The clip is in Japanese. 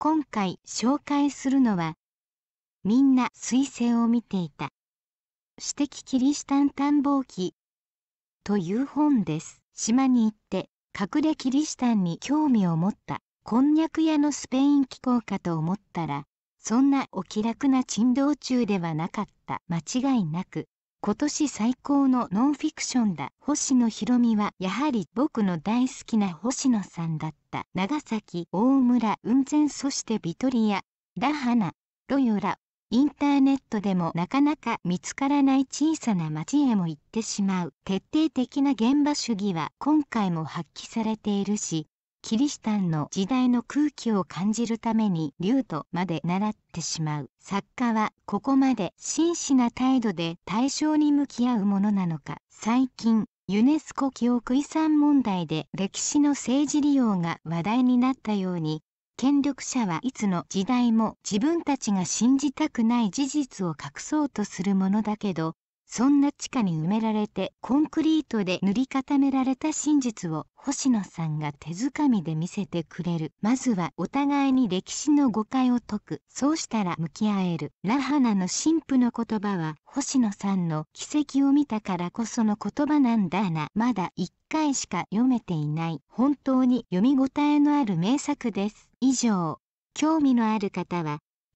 今回紹介するのはみんな彗星を見ていた私的キリシタン探訪記という本です島に行って隠れキリシタンに興味を持ったこんにゃく屋のスペイン気候かと思ったらそんなお気楽な珍道中ではなかった間違いなく今年最高のノンフィクションだ星野博美はやはり僕の大好きな星野さんだった長崎大村雲仙そしてビトリアラハナロヨラインターネットでもなかなか見つからない小さな町へも行ってしまう徹底的な現場主義は今回も発揮されているしキリシタンの時代の空気を感じるために竜とまで習ってしまう作家はここまで真摯な態度で対象に向き合うものなのか最近ユネスコ記憶遺産問題で歴史の政治利用が話題になったように権力者はいつの時代も自分たちが信じたくない事実を隠そうとするものだけどそんな地下に埋められてコンクリートで塗り固められた真実を星野さんが手づかみで見せてくれるまずはお互いに歴史の誤解を解くそうしたら向き合えるラハナの神父の言葉は星野さんの奇跡を見たからこその言葉なんだなまだ1回しか読めていない本当に読み応えのある名作です以上興味のある方は